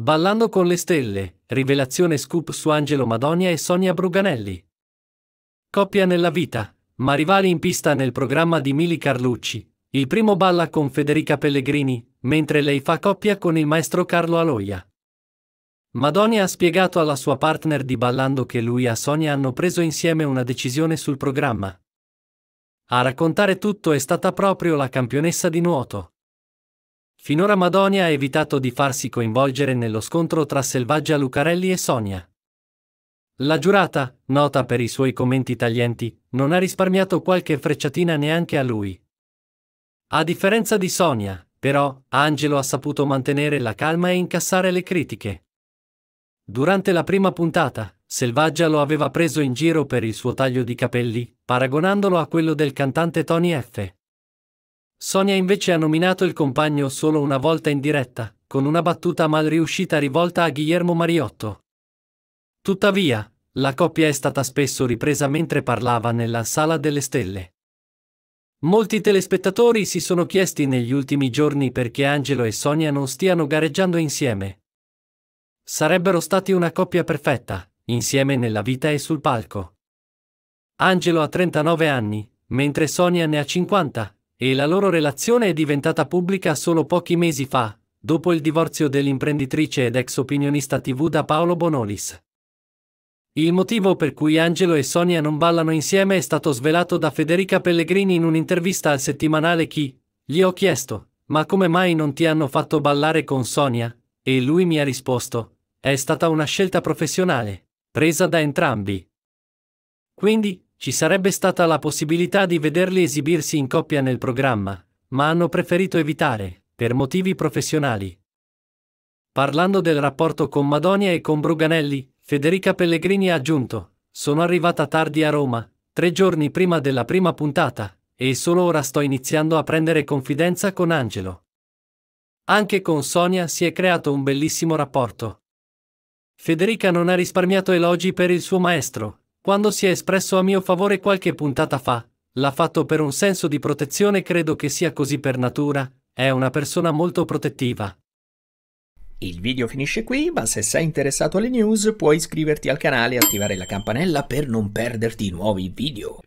Ballando con le stelle, rivelazione scoop su Angelo Madonia e Sonia Bruganelli. Coppia nella vita, ma rivali in pista nel programma di Mili Carlucci. Il primo balla con Federica Pellegrini, mentre lei fa coppia con il maestro Carlo Aloia. Madonia ha spiegato alla sua partner di Ballando che lui e Sonia hanno preso insieme una decisione sul programma. A raccontare tutto è stata proprio la campionessa di nuoto. Finora Madonia ha evitato di farsi coinvolgere nello scontro tra Selvaggia Lucarelli e Sonia. La giurata, nota per i suoi commenti taglienti, non ha risparmiato qualche frecciatina neanche a lui. A differenza di Sonia, però, Angelo ha saputo mantenere la calma e incassare le critiche. Durante la prima puntata, Selvaggia lo aveva preso in giro per il suo taglio di capelli, paragonandolo a quello del cantante Tony F. Sonia invece ha nominato il compagno solo una volta in diretta, con una battuta mal riuscita rivolta a Guillermo Mariotto. Tuttavia, la coppia è stata spesso ripresa mentre parlava nella Sala delle Stelle. Molti telespettatori si sono chiesti negli ultimi giorni perché Angelo e Sonia non stiano gareggiando insieme. Sarebbero stati una coppia perfetta, insieme nella vita e sul palco. Angelo ha 39 anni, mentre Sonia ne ha 50, e la loro relazione è diventata pubblica solo pochi mesi fa, dopo il divorzio dell'imprenditrice ed ex opinionista TV da Paolo Bonolis. Il motivo per cui Angelo e Sonia non ballano insieme è stato svelato da Federica Pellegrini in un'intervista al settimanale Chi. Gli ho chiesto, ma come mai non ti hanno fatto ballare con Sonia? E lui mi ha risposto, è stata una scelta professionale, presa da entrambi. Quindi, ci sarebbe stata la possibilità di vederli esibirsi in coppia nel programma, ma hanno preferito evitare, per motivi professionali. Parlando del rapporto con Madonia e con Bruganelli, Federica Pellegrini ha aggiunto, sono arrivata tardi a Roma, tre giorni prima della prima puntata, e solo ora sto iniziando a prendere confidenza con Angelo. Anche con Sonia si è creato un bellissimo rapporto. Federica non ha risparmiato elogi per il suo maestro, quando si è espresso a mio favore qualche puntata fa, l'ha fatto per un senso di protezione, credo che sia così per natura, è una persona molto protettiva. Il video finisce qui, ma se sei interessato alle news puoi iscriverti al canale e attivare la campanella per non perderti i nuovi video.